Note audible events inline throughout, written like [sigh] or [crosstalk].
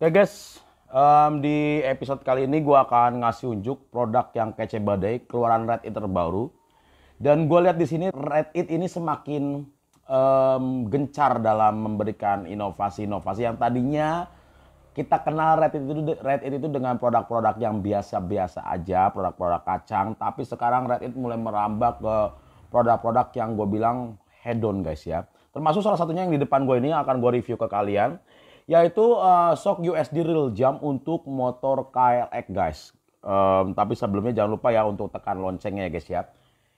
Oke ya, okay guys, um, di episode kali ini gue akan ngasih unjuk produk yang kece badai keluaran Red It terbaru. Dan gue lihat di sini Red It ini semakin um, gencar dalam memberikan inovasi-inovasi yang tadinya kita kenal Red It itu Red It itu dengan produk-produk yang biasa-biasa aja, produk-produk kacang. Tapi sekarang Red It mulai merambah ke produk-produk yang gue bilang hedon guys ya. Termasuk salah satunya yang di depan gue ini akan gue review ke kalian yaitu uh, eh, sok USD real jam untuk motor KLX guys. Um, tapi sebelumnya jangan lupa ya untuk tekan loncengnya ya guys ya.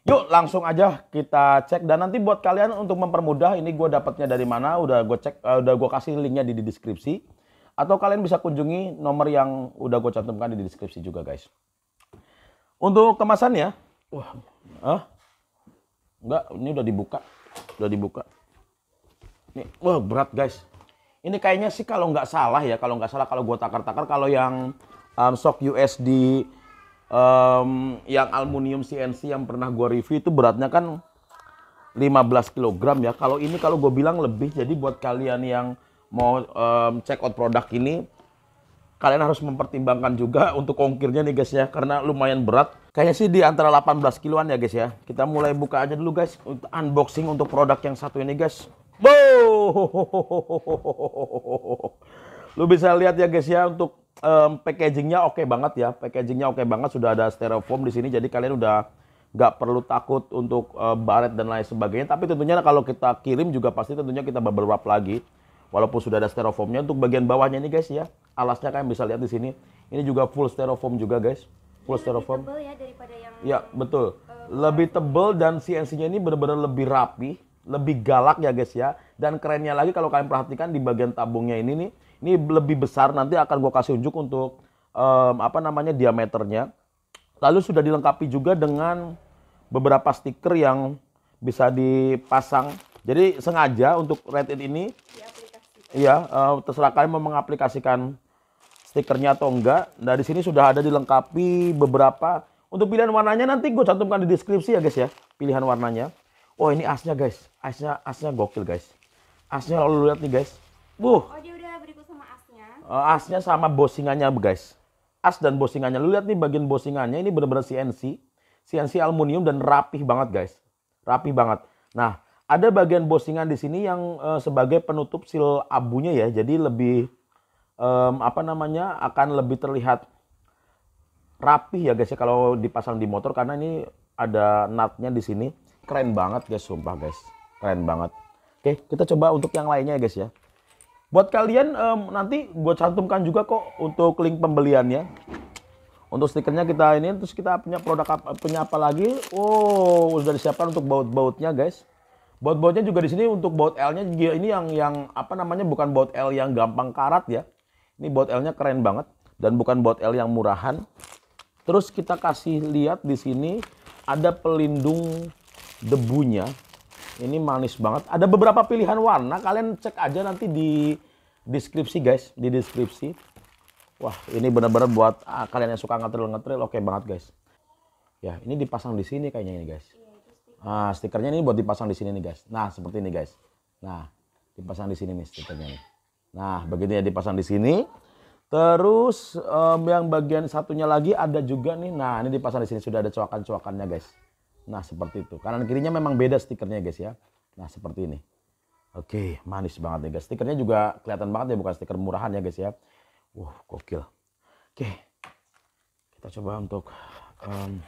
Yuk langsung aja kita cek dan nanti buat kalian untuk mempermudah ini gue dapatnya dari mana udah gue cek uh, udah gue kasih linknya di, di deskripsi atau kalian bisa kunjungi nomor yang udah gue cantumkan di deskripsi juga guys. Untuk kemasannya, wah, huh? enggak ini udah dibuka, udah dibuka. Nih, wah berat guys ini kayaknya sih kalau nggak salah ya, kalau nggak salah kalau gue takar-takar kalau yang um, sok USD um, yang aluminium CNC yang pernah gue review itu beratnya kan 15 kg ya. Kalau ini kalau gue bilang lebih, jadi buat kalian yang mau um, check out produk ini kalian harus mempertimbangkan juga untuk ongkirnya nih guys ya karena lumayan berat kayaknya sih di antara 18 kiloan ya guys ya kita mulai buka aja dulu guys untuk unboxing untuk produk yang satu ini guys wow lu bisa lihat ya guys ya untuk um, packagingnya oke okay banget ya packagingnya oke okay banget sudah ada styrofoam di sini jadi kalian udah nggak perlu takut untuk uh, baret dan lain sebagainya tapi tentunya kalau kita kirim juga pasti tentunya kita bubble wrap lagi walaupun sudah ada styrofoamnya untuk bagian bawahnya ini guys ya alasnya kalian bisa lihat di sini ini juga full styrofoam juga guys full ini styrofoam lebih tebal ya daripada yang ya betul eh, lebih tebal dan CNC-nya ini benar-benar lebih rapi lebih galak ya guys ya dan kerennya lagi kalau kalian perhatikan di bagian tabungnya ini nih ini lebih besar nanti akan gue kasih unjuk untuk um, apa namanya diameternya lalu sudah dilengkapi juga dengan beberapa stiker yang bisa dipasang jadi sengaja untuk rated ini Iya, uh, terserah kalian mau mengaplikasikan stikernya atau enggak. Nah di sini sudah ada dilengkapi beberapa. Untuk pilihan warnanya nanti gue cantumkan di deskripsi ya guys ya. Pilihan warnanya. Oh ini asnya guys. Asnya asnya gokil guys. Asnya lo lihat nih guys. Buh. Oh dia udah berikut sama asnya. Uh, asnya sama bosingannya guys. As dan bosingannya. Lu lihat nih bagian bosingannya ini benar-benar CNC. CNC aluminium dan rapih banget guys. Rapih banget. Nah ada bagian bosingan di sini yang uh, sebagai penutup sil abunya ya. Jadi lebih um, apa namanya akan lebih terlihat rapih ya guys ya kalau dipasang di motor karena ini ada nutnya di sini. Keren banget guys, sumpah guys. Keren banget. Oke, kita coba untuk yang lainnya ya guys ya. Buat kalian um, nanti gue cantumkan juga kok untuk link pembeliannya. Untuk stikernya kita ini, terus kita punya produk apa, punya apa lagi? Oh, sudah disiapkan untuk baut-bautnya guys. Baut-bautnya juga di sini untuk baut L-nya ini yang yang apa namanya bukan baut L yang gampang karat ya. Ini baut L-nya keren banget dan bukan baut L yang murahan. Terus kita kasih lihat di sini ada pelindung debunya. Ini manis banget. Ada beberapa pilihan warna. Kalian cek aja nanti di deskripsi guys, di deskripsi. Wah, ini benar-benar buat ah, kalian yang suka ngetril-ngetril oke okay banget guys. Ya, ini dipasang di sini kayaknya ini guys. Nah, stikernya ini buat dipasang di sini nih guys. Nah, seperti ini guys. Nah, dipasang di sini nih stikernya nih. Nah, begini ya dipasang di sini. Terus um, yang bagian satunya lagi ada juga nih. Nah, ini dipasang di sini sudah ada coakan-coakannya guys. Nah, seperti itu. Kanan kirinya memang beda stikernya guys ya. Nah, seperti ini. Oke, manis banget nih guys. Stikernya juga kelihatan banget ya, bukan stiker murahan ya guys ya. Wow, gokil. Oke, kita coba untuk um,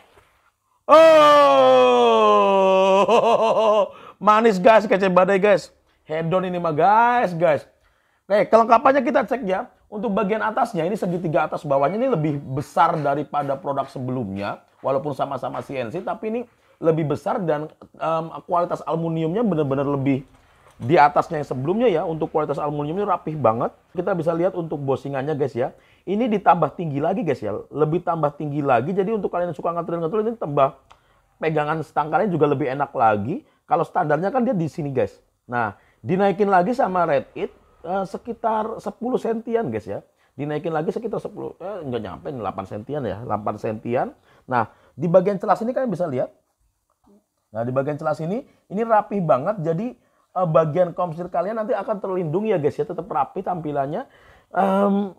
Oh, [laughs] manis guys, kece badai guys. Hedon ini mah guys, guys. Oke, kelengkapannya kita cek ya. Untuk bagian atasnya, ini segitiga atas bawahnya ini lebih besar daripada produk sebelumnya. Walaupun sama-sama CNC, tapi ini lebih besar dan um, kualitas aluminiumnya benar-benar lebih di atasnya yang sebelumnya ya untuk kualitas aluminium ini rapih banget. Kita bisa lihat untuk bosingannya guys ya. Ini ditambah tinggi lagi guys ya. Lebih tambah tinggi lagi. Jadi untuk kalian yang suka ngatur-ngatur ini tambah pegangan stang kalian juga lebih enak lagi. Kalau standarnya kan dia di sini guys. Nah, dinaikin lagi sama Red It eh, sekitar 10 sentian guys ya. Dinaikin lagi sekitar 10 eh nggak nyampe 8 sentian ya, 8 sentian. Nah, di bagian celah sini kalian bisa lihat. Nah, di bagian celah sini ini rapih banget jadi Eh, bagian komsir kalian nanti akan terlindung ya guys ya tetap rapi tampilannya um,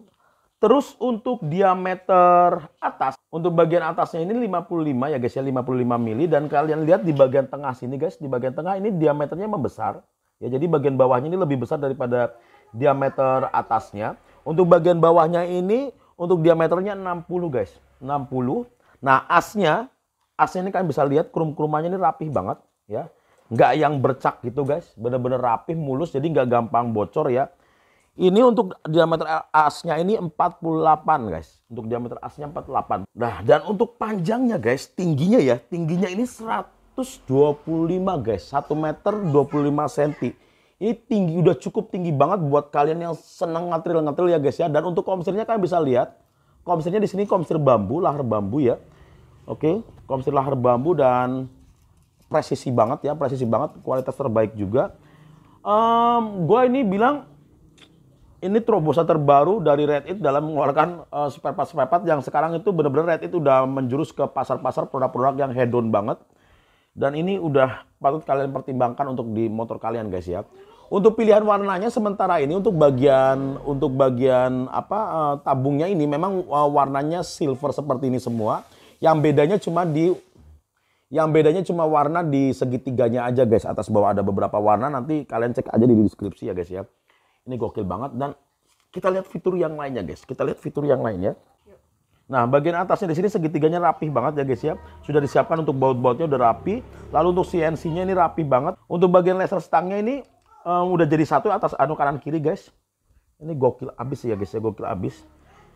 terus untuk diameter atas untuk bagian atasnya ini 55 ya guys ya 55 mili dan kalian lihat di bagian tengah sini guys di bagian tengah ini diameternya membesar ya jadi bagian bawahnya ini lebih besar daripada diameter atasnya untuk bagian bawahnya ini untuk diameternya 60 guys 60 nah asnya asnya ini kalian bisa lihat krum-krumannya ini rapih banget ya nggak yang bercak gitu guys bener-bener rapih mulus jadi nggak gampang bocor ya ini untuk diameter asnya ini 48 guys untuk diameter asnya 48 nah dan untuk panjangnya guys tingginya ya tingginya ini 125 guys 1 meter 25 cm ini tinggi udah cukup tinggi banget buat kalian yang seneng ngatril-ngatril ya guys ya dan untuk komsirnya kalian bisa lihat komsirnya di sini komsir bambu lahar bambu ya oke komsir lahar bambu dan presisi banget ya, presisi banget, kualitas terbaik juga. Um, gue ini bilang ini terobosan terbaru dari Red It dalam mengeluarkan uh, spare part spare part yang sekarang itu benar-benar Red It udah menjurus ke pasar-pasar produk-produk yang hedon banget. Dan ini udah patut kalian pertimbangkan untuk di motor kalian guys ya. Untuk pilihan warnanya sementara ini untuk bagian untuk bagian apa uh, tabungnya ini memang uh, warnanya silver seperti ini semua. Yang bedanya cuma di yang bedanya cuma warna di segitiganya aja guys. Atas bawah ada beberapa warna. Nanti kalian cek aja di deskripsi ya guys ya. Ini gokil banget. Dan kita lihat fitur yang lainnya guys. Kita lihat fitur yang lainnya. Nah bagian atasnya di sini segitiganya rapih banget ya guys ya. Sudah disiapkan untuk baut-bautnya udah rapi. Lalu untuk CNC-nya ini rapi banget. Untuk bagian laser stangnya ini um, udah jadi satu atas anu kanan kiri guys. Ini gokil abis ya guys ya gokil abis.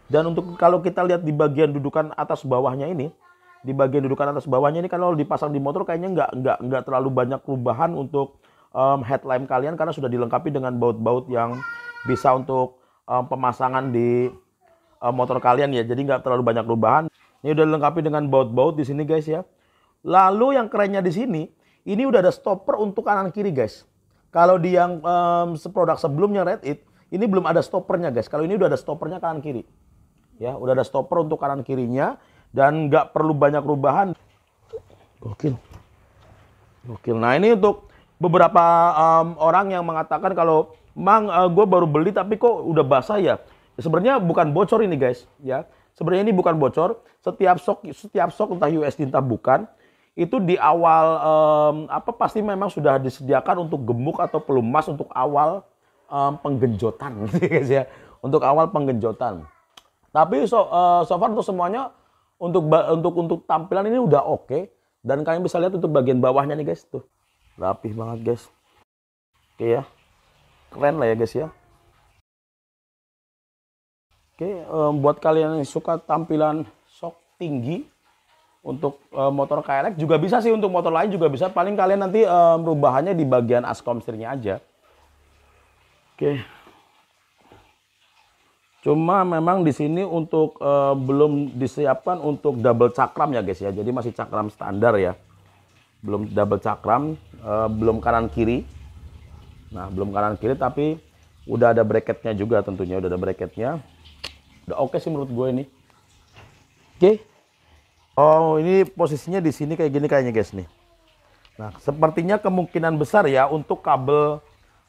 Dan untuk kalau kita lihat di bagian dudukan atas bawahnya ini di bagian dudukan atas bawahnya ini kalau dipasang di motor kayaknya nggak nggak nggak terlalu banyak perubahan untuk um, headlamp kalian karena sudah dilengkapi dengan baut-baut yang bisa untuk um, pemasangan di um, motor kalian ya jadi nggak terlalu banyak perubahan ini udah dilengkapi dengan baut-baut di sini guys ya lalu yang kerennya di sini ini udah ada stopper untuk kanan kiri guys kalau di yang um, produk sebelumnya Red It ini belum ada stoppernya guys kalau ini udah ada stoppernya kanan kiri ya udah ada stopper untuk kanan kirinya dan nggak perlu banyak perubahan. Gokil. Gokil. Nah ini untuk beberapa um, orang yang mengatakan kalau mang uh, eh, gue baru beli tapi kok udah basah ya? ya. Sebenarnya bukan bocor ini guys ya. Sebenarnya ini bukan bocor. Setiap sok setiap sok entah USD entah bukan itu di awal um, apa pasti memang sudah disediakan untuk gemuk atau pelumas untuk awal um, penggenjotan [laughs] gitu ya, guys ya. Untuk awal penggenjotan. Tapi so, uh, so far untuk semuanya untuk untuk untuk tampilan ini udah oke okay. dan kalian bisa lihat untuk bagian bawahnya nih guys tuh rapih banget guys oke okay, ya keren lah ya guys ya oke okay, um, buat kalian yang suka tampilan shock tinggi untuk um, motor KLX juga bisa sih untuk motor lain juga bisa paling kalian nanti um, di bagian askomsternya aja oke okay. Cuma memang di sini untuk uh, belum disiapkan untuk double cakram ya guys ya. Jadi masih cakram standar ya. Belum double cakram, uh, belum kanan kiri. Nah, belum kanan kiri tapi udah ada bracketnya juga tentunya, udah ada bracketnya. Udah oke okay sih menurut gue ini. Oke. Okay. Oh, ini posisinya di sini kayak gini kayaknya guys nih. Nah, sepertinya kemungkinan besar ya untuk kabel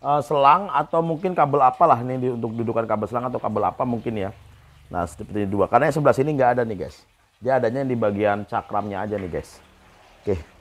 uh, selang atau mungkin kabel apalah ini untuk dudukan kabel selang atau kabel apa mungkin ya. Nah seperti ini dua karena yang sebelah sini nggak ada nih guys. Dia adanya di bagian cakramnya aja nih guys. Oke. Okay.